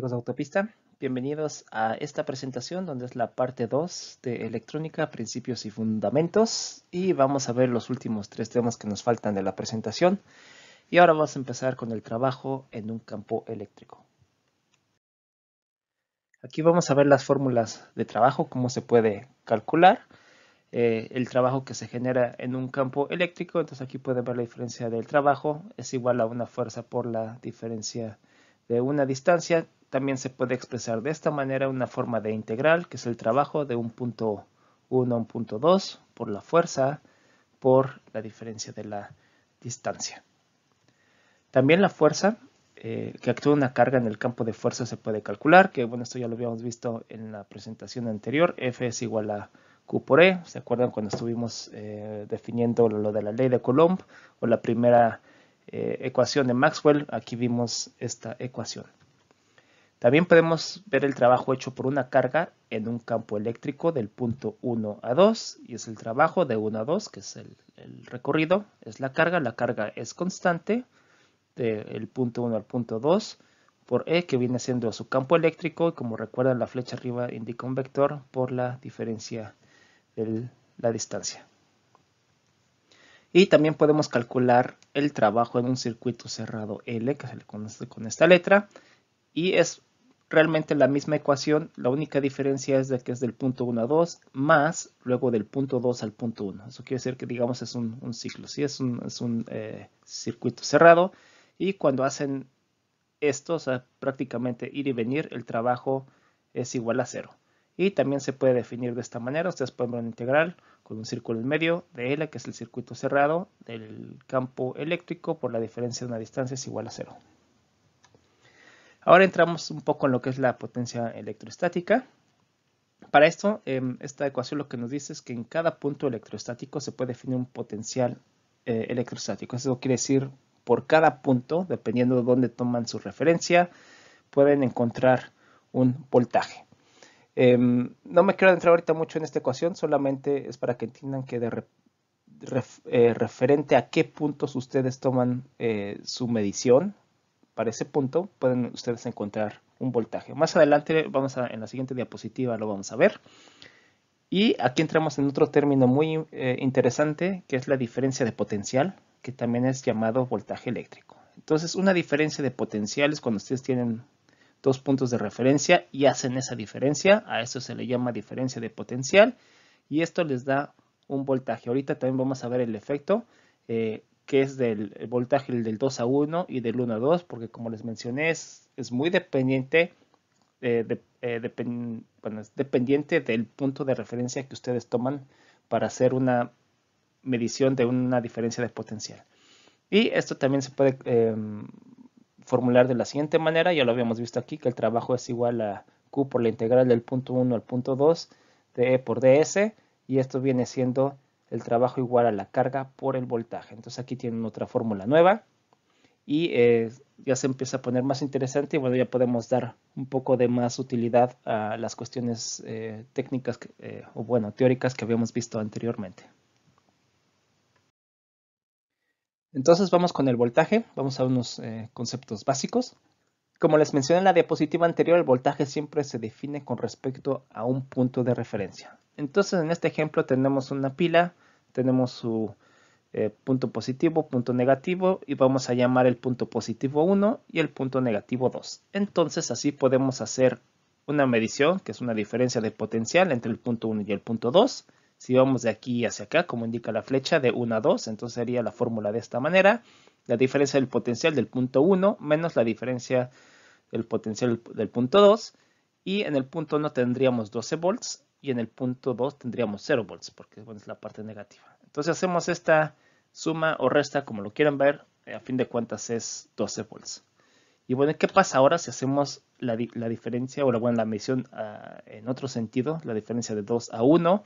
amigos de Autopista, bienvenidos a esta presentación donde es la parte 2 de electrónica, principios y fundamentos y vamos a ver los últimos tres temas que nos faltan de la presentación y ahora vamos a empezar con el trabajo en un campo eléctrico. Aquí vamos a ver las fórmulas de trabajo, cómo se puede calcular eh, el trabajo que se genera en un campo eléctrico. Entonces aquí pueden ver la diferencia del trabajo, es igual a una fuerza por la diferencia de una distancia también se puede expresar de esta manera una forma de integral, que es el trabajo de un punto 1 a un punto 2 por la fuerza por la diferencia de la distancia. También la fuerza eh, que actúa una carga en el campo de fuerza se puede calcular, que bueno, esto ya lo habíamos visto en la presentación anterior, F es igual a Q por E, ¿se acuerdan cuando estuvimos eh, definiendo lo de la ley de Coulomb o la primera eh, ecuación de Maxwell? Aquí vimos esta ecuación. También podemos ver el trabajo hecho por una carga en un campo eléctrico del punto 1 a 2 y es el trabajo de 1 a 2 que es el, recorrido, es la carga, la carga es constante del punto 1 al punto 2 por E que viene siendo su campo eléctrico y como recuerdan la flecha arriba indica un vector por la diferencia de la distancia. Y también podemos calcular el trabajo en un circuito cerrado L que se le conoce con esta letra y es realmente la misma ecuación, la única diferencia es de que es del punto 1 a 2 más luego del punto 2 al punto 1. Eso quiere decir que digamos es un, ciclo, si es un, es un eh, circuito cerrado y cuando hacen esto, o sea, prácticamente ir y venir, el trabajo es igual a cero. Y también se puede definir de esta manera, ustedes pueden ver una integral con un círculo en medio de L, que es el circuito cerrado del campo eléctrico por la diferencia de una distancia es igual a cero. Ahora entramos un poco en lo que es la potencia electrostática. Para esto, em, esta ecuación lo que nos dice es que en cada punto electrostático se puede definir un potencial eh, electrostático. Eso quiere decir, por cada punto, dependiendo de dónde toman su referencia, pueden encontrar un voltaje. Em, no me quiero adentrar ahorita mucho en esta ecuación, solamente es para que entiendan que de eh, referente a qué puntos ustedes toman eh, su medición, para ese punto pueden ustedes encontrar un voltaje. Más adelante, vamos a, en la siguiente diapositiva lo vamos a ver. Y aquí entramos en otro término muy eh, interesante, que es la diferencia de potencial, que también es llamado voltaje eléctrico. Entonces, una diferencia de potencial es cuando ustedes tienen dos puntos de referencia y hacen esa diferencia. A eso se le llama diferencia de potencial y esto les da un voltaje. Ahorita también vamos a ver el efecto. Eh, que es del voltaje del 2 a 1 y del 1 a 2, porque como les mencioné, es, muy dependiente, eh, eh, dependiente del punto de referencia que ustedes toman para hacer una medición de una diferencia de potencial. Y esto también se puede em, formular de la siguiente manera, ya lo habíamos visto aquí, que el trabajo es igual a Q por la integral del punto 1 al punto 2 de por ds, y esto viene siendo el trabajo igual a la carga por el voltaje. Entonces aquí tienen otra fórmula nueva y eh, ya se empieza a poner más interesante y bueno, ya podemos dar un poco de más utilidad a las cuestiones eh, técnicas eh, o bueno, teóricas que habíamos visto anteriormente. Entonces vamos con el voltaje, vamos a unos conceptos básicos. Como les mencioné en la diapositiva anterior, el voltaje siempre se define con respecto a un punto de referencia. Entonces en este ejemplo tenemos una pila, tenemos su eh, punto positivo, punto negativo y vamos a llamar el punto positivo 1 y el punto negativo 2. Entonces así podemos hacer una medición que es una diferencia de potencial entre el punto 1 y el punto 2. Si vamos de aquí hacia acá, como indica la flecha, de 1 a 2, entonces sería la fórmula de esta manera. La diferencia del potencial del punto 1 menos la diferencia del potencial del punto 2. Y en el punto 1 tendríamos 12 volts y en el punto 2 tendríamos 0 volts porque es la parte negativa. Entonces hacemos esta suma o resta, como lo quieran ver, eh, a fin de cuentas es 12 volts. Y bueno, ¿qué pasa ahora si hacemos la, diferencia o la, la medición ah, en otro sentido, la diferencia de 2 a 1?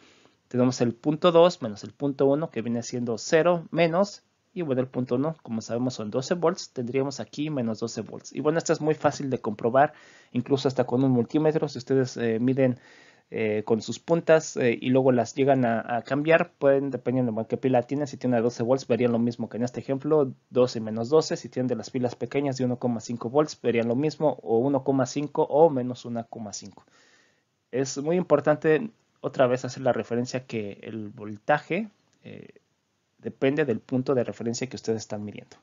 Tenemos el punto 2 menos el punto 1 que viene siendo 0 menos, y bueno, el punto 1, como sabemos, son 12 volts, tendríamos aquí menos 12 volts. Y bueno, esto es muy fácil de comprobar, incluso hasta con un multímetro, si ustedes eh, miden eh, con sus puntas eh, y luego las llegan a, cambiar, pueden, dependiendo de qué pila tiene si tiene 12 volts verían lo mismo que en este ejemplo, 12 menos 12, si tienen de las pilas pequeñas de 1,5 volts verían lo mismo, o 1,5 o menos 1,5. Es muy importante otra vez hacer la referencia que el voltaje eh, depende del punto de referencia que ustedes están midiendo.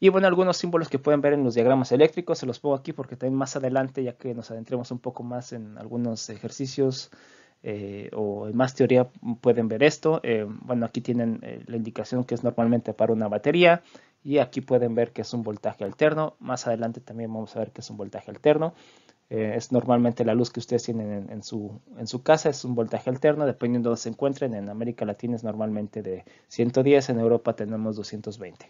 Y bueno, algunos símbolos que pueden ver en los diagramas eléctricos, se los pongo aquí porque también más adelante, ya que nos adentremos un poco más en algunos ejercicios eh, o en más teoría, pueden ver esto. Eh, bueno, aquí tienen eh, la indicación que es normalmente para una batería y aquí pueden ver que es un voltaje alterno. Más adelante también vamos a ver que es un voltaje alterno. es normalmente la luz que ustedes tienen en, su, en su casa, es un voltaje alterno, dependiendo de dónde se encuentren. En América Latina es normalmente de 110, en Europa tenemos 220.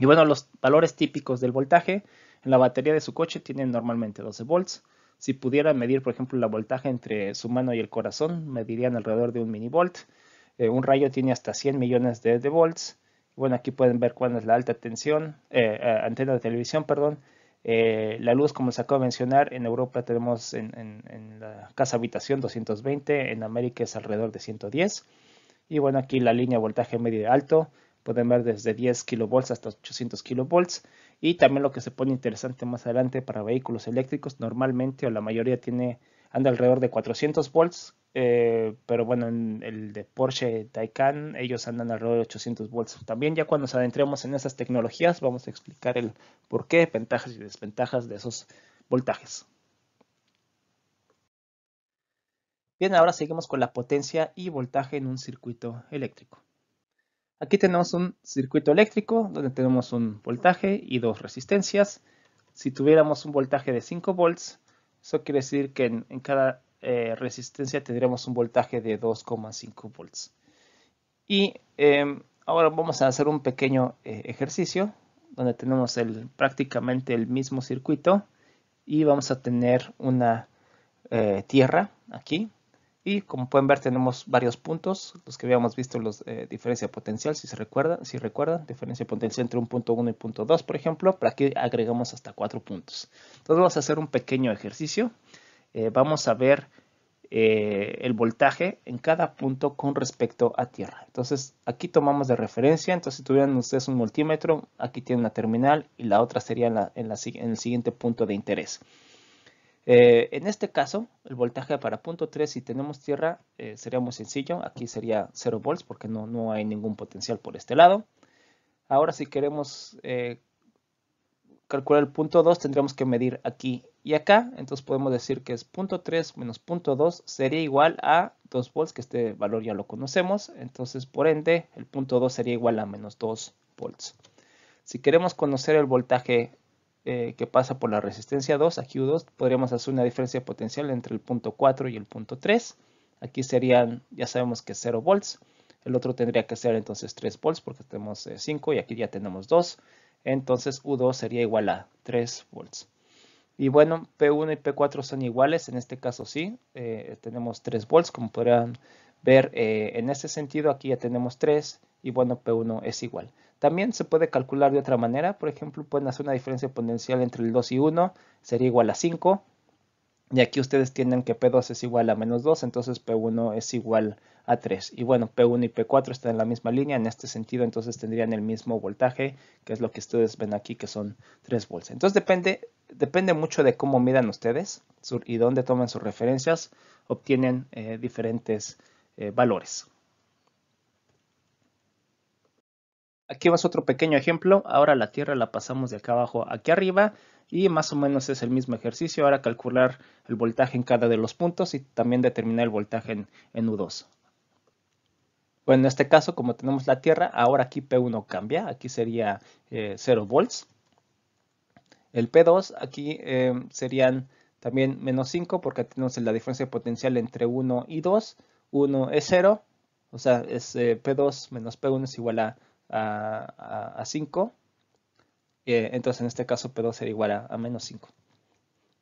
Y bueno, los valores típicos del voltaje en la batería de su coche tienen normalmente 12 volts. Si pudieran medir, por ejemplo, la voltaje entre su mano y el corazón, medirían alrededor de un minivolt. Eh, un rayo tiene hasta 100 millones de, volts. Bueno, aquí pueden ver cuándo es la alta tensión, eh, eh, antena de televisión, perdón. la luz, como se acaba de mencionar, en Europa tenemos en, la casa habitación 220, en América es alrededor de 110. Y bueno, aquí la línea voltaje medio y alto, Pueden ver desde 10 kilovolts hasta 800 kilovolts. Y también lo que se pone interesante más adelante para vehículos eléctricos, normalmente o la mayoría tiene anda alrededor de 400 volts, eh, pero bueno, en el de Porsche Taycan ellos andan alrededor de 800 volts. También ya cuando nos adentremos en esas tecnologías vamos a explicar el por qué, ventajas y desventajas de esos voltajes. Bien, ahora seguimos con la potencia y voltaje en un circuito eléctrico. Aquí tenemos un circuito eléctrico donde tenemos un voltaje y dos resistencias. Si tuviéramos un voltaje de 5 volts, eso quiere decir que en, cada eh, resistencia tendríamos un voltaje de 2,5 volts. Y em, ahora vamos a hacer un pequeño eh, ejercicio donde tenemos prácticamente el mismo circuito y vamos a tener una eh, tierra aquí y como pueden ver tenemos varios puntos, los que habíamos visto, los eh, diferencia potencial, si se recuerdan, si recuerdan, diferencia potencial entre un punto 1 y punto 2, por ejemplo, pero aquí agregamos hasta cuatro puntos. Entonces vamos a hacer un pequeño ejercicio. Eh, vamos a ver eh, el voltaje en cada punto con respecto a tierra. Entonces aquí tomamos de referencia, entonces si tuvieran ustedes un multímetro, aquí tienen la terminal y la otra sería en el siguiente punto de interés. Eh, en este caso, el voltaje para punto 3, si tenemos tierra, eh, sería muy sencillo. Aquí sería 0 volts porque no, no, hay ningún potencial por este lado. Ahora si queremos eh, calcular el punto 2, tendríamos que medir aquí y acá. Entonces podemos decir que es punto 3 menos punto 2 sería igual a 2 volts, que este valor ya lo conocemos. Entonces, por ende, el punto 2 sería igual a menos 2 volts. Si queremos conocer el voltaje eh, que pasa por la resistencia 2 aquí u 2 podríamos hacer una diferencia potencial entre el punto 4 y el punto 3. Aquí serían, ya sabemos que 0 volts. El otro tendría que ser entonces 3 volts porque tenemos 5 eh, y aquí ya tenemos 2. Entonces U2 sería igual a 3 volts. Y bueno, P1 y P4 son iguales, en este caso sí, eh, tenemos 3 volts, como podrán ver en este sentido, aquí ya tenemos 3 y bueno, P1 es igual. También se puede calcular de otra manera, por ejemplo, pueden hacer una diferencia exponencial entre el 2 y 1, sería igual a 5. Y aquí ustedes tienen que P2 es igual a menos 2, entonces P1 es igual a 3. Y bueno, P1 y P4 están en la misma línea, en este sentido entonces tendrían el mismo voltaje, que es lo que ustedes ven aquí, que son 3 volts. Entonces depende, depende mucho de cómo midan ustedes y dónde toman sus referencias, obtienen eh, diferentes eh, valores. Aquí vas otro pequeño ejemplo. Ahora la tierra la pasamos de acá abajo aquí arriba y más o menos es el mismo ejercicio. Ahora calcular el voltaje en cada de los puntos y también determinar el voltaje en, U2. Bueno, en este caso, como tenemos la tierra, ahora aquí P1 cambia. Aquí sería 0 eh, volts. El P2 aquí eh, serían también menos 5 porque tenemos la diferencia de potencial entre 1 y 2. 1 es 0, o sea, es eh, P2 menos P1 es igual a a, 5, eh, entonces en este caso P2 será igual a, menos 5.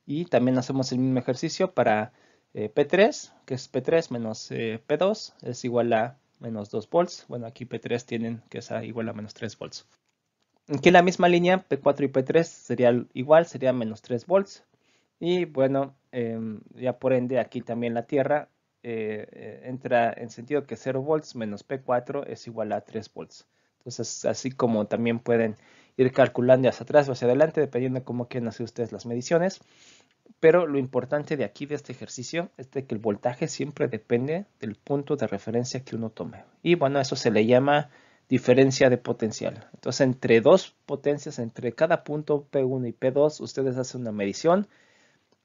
Y también hacemos el mismo ejercicio para eh, P3, que es P3 menos eh, P2, es igual a menos 2 volts. Bueno, aquí P3 tienen que ser igual a menos 3 volts. Aquí en la misma línea, P4 y P3 sería igual, sería menos 3 volts. Y bueno, em, ya por ende aquí también la tierra entra en sentido que 0 volts menos P4 es igual a 3 volts. Entonces, así como también pueden ir calculando hacia atrás o hacia adelante, dependiendo de cómo quieran hacer ustedes las mediciones. Pero lo importante de aquí, de este ejercicio, es que el voltaje siempre depende del punto de referencia que uno tome. Y bueno, eso se le llama diferencia de potencial. Entonces, entre dos potencias, entre cada punto P1 y P2, ustedes hacen una medición,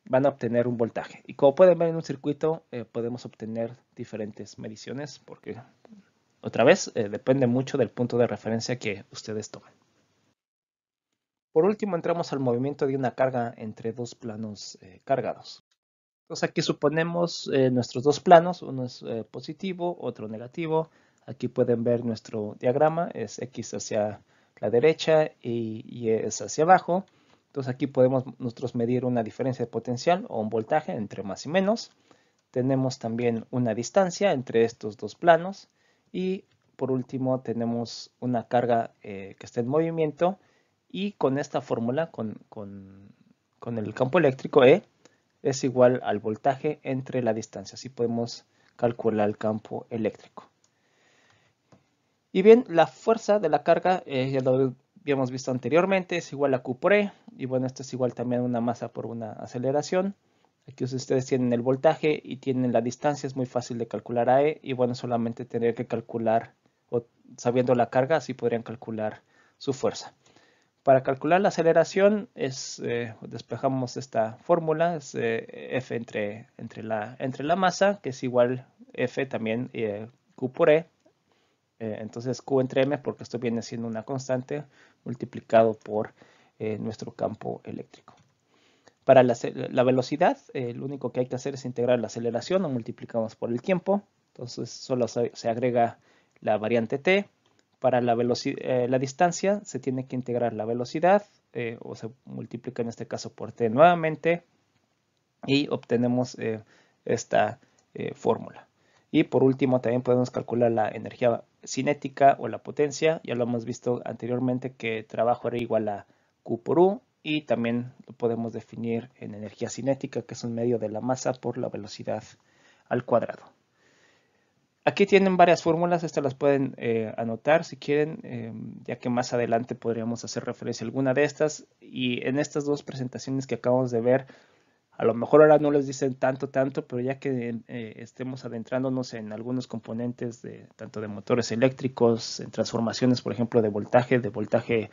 van a obtener un voltaje. Y como pueden ver en un circuito, eh, podemos obtener diferentes mediciones porque otra vez, eh, depende mucho del punto de referencia que ustedes tomen. Por último, entramos al movimiento de una carga entre dos planos eh, cargados. Entonces aquí suponemos eh, nuestros dos planos, uno es positivo, otro negativo. Aquí pueden ver nuestro diagrama, es X hacia la derecha y Y es hacia abajo. Entonces aquí podemos nosotros medir una diferencia de potencial o un voltaje entre más y menos. Tenemos también una distancia entre estos dos planos y por último tenemos una carga eh, que está en movimiento y con esta fórmula, con, el campo eléctrico E, es igual al voltaje entre la distancia. Así podemos calcular el campo eléctrico. Y bien, la fuerza de la carga, eh, ya lo habíamos visto anteriormente, es igual a Q por E. Y bueno, esto es igual también a una masa por una aceleración. Aquí ustedes tienen el voltaje y tienen la distancia, es muy fácil de calcular e, y bueno, solamente tendría que calcular, sabiendo la carga, así podrían calcular su fuerza. Para calcular la aceleración, eh, despejamos esta fórmula, es eh, F entre, la, masa, que es igual F también eh, Q por E, entonces Q entre M, porque esto viene siendo una constante, multiplicado por nuestro campo eléctrico. Para la, velocidad, lo único que hay que hacer es integrar la aceleración, o multiplicamos por el tiempo, entonces solo se, agrega la variante t. Para la, eh, la distancia se tiene que integrar la velocidad, eh, o se multiplica en este caso por t nuevamente, y obtenemos eh, esta fórmula. Y por último también podemos calcular la energía cinética o la potencia, ya lo hemos visto anteriormente que trabajo era igual a Q por U y también lo podemos definir en energía cinética, que es un medio de la masa por la velocidad al cuadrado. Aquí tienen varias fórmulas, estas las pueden eh, anotar si quieren, em, ya que más adelante podríamos hacer referencia a alguna de estas. Y en estas dos presentaciones que acabamos de ver, a lo mejor ahora no les dicen tanto, tanto, pero ya que em, eh, estemos adentrándonos en algunos componentes, de, tanto de motores eléctricos, en transformaciones, por ejemplo, de voltaje, de voltaje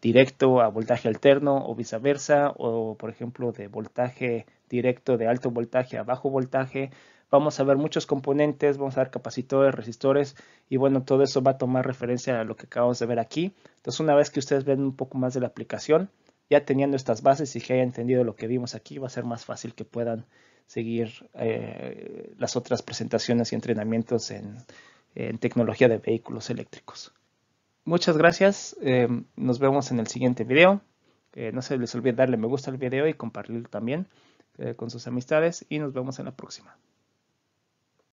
directo a voltaje alterno o viceversa, o por ejemplo de voltaje directo de alto voltaje a bajo voltaje. Vamos a ver muchos componentes, vamos a ver capacitores, resistores y bueno, todo eso va a tomar referencia a lo que acabamos de ver aquí. Entonces una vez que ustedes ven un poco más de la aplicación, ya teniendo estas bases y que hayan entendido lo que vimos aquí, va a ser más fácil que puedan seguir eh, las otras presentaciones y entrenamientos en tecnología de vehículos eléctricos muchas gracias. Em, nos vemos en el siguiente video. Eh, no se les olvide darle me gusta al video y compartirlo también eh, con sus amistades. Y nos vemos en la próxima.